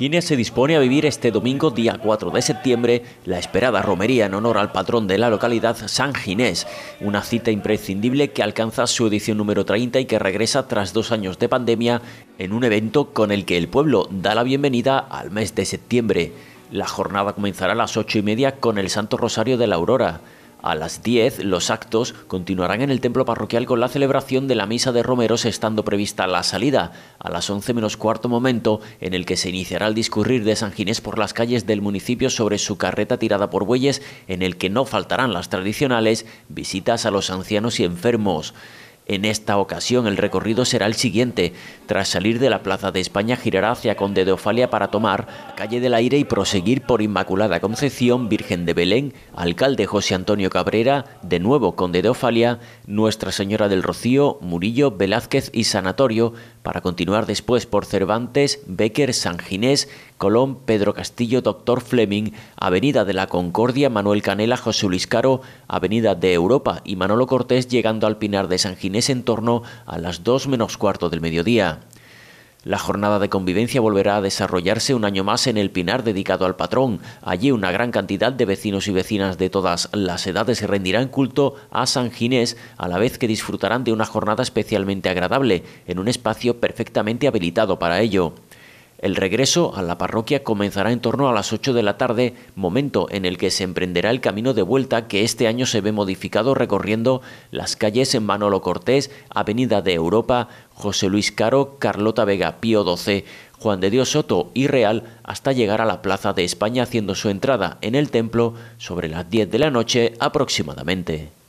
Gines se dispone a vivir este domingo, día 4 de septiembre, la esperada romería en honor al patrón de la localidad, San Ginés. Una cita imprescindible que alcanza su edición número 30 y que regresa tras dos años de pandemia en un evento con el que el pueblo da la bienvenida al mes de septiembre. La jornada comenzará a las 8 y media con el Santo Rosario de la Aurora. A las 10, los actos continuarán en el templo parroquial con la celebración de la misa de romeros, estando prevista la salida a las 11 menos cuarto momento, en el que se iniciará el discurrir de San Ginés por las calles del municipio sobre su carreta tirada por bueyes, en el que no faltarán las tradicionales visitas a los ancianos y enfermos. En esta ocasión el recorrido será el siguiente. Tras salir de la Plaza de España girará hacia Conde de Ofalia para tomar Calle del Aire y proseguir por Inmaculada Concepción, Virgen de Belén, Alcalde José Antonio Cabrera, de nuevo Conde de Ofalia, Nuestra Señora del Rocío, Murillo, Velázquez y Sanatorio, para continuar después por Cervantes, Becker, San Ginés, Colón, Pedro Castillo, Doctor Fleming, Avenida de la Concordia, Manuel Canela, José Luis Avenida de Europa y Manolo Cortés llegando al Pinar de San Ginés en torno a las 2 menos cuarto del mediodía. La jornada de convivencia volverá a desarrollarse un año más en el Pinar dedicado al patrón. Allí una gran cantidad de vecinos y vecinas de todas las edades rendirán culto a San Ginés, a la vez que disfrutarán de una jornada especialmente agradable, en un espacio perfectamente habilitado para ello. El regreso a la parroquia comenzará en torno a las 8 de la tarde, momento en el que se emprenderá el camino de vuelta que este año se ve modificado recorriendo las calles en Manolo Cortés, Avenida de Europa, José Luis Caro, Carlota Vega, Pío XII, Juan de Dios Soto y Real hasta llegar a la Plaza de España haciendo su entrada en el templo sobre las 10 de la noche aproximadamente.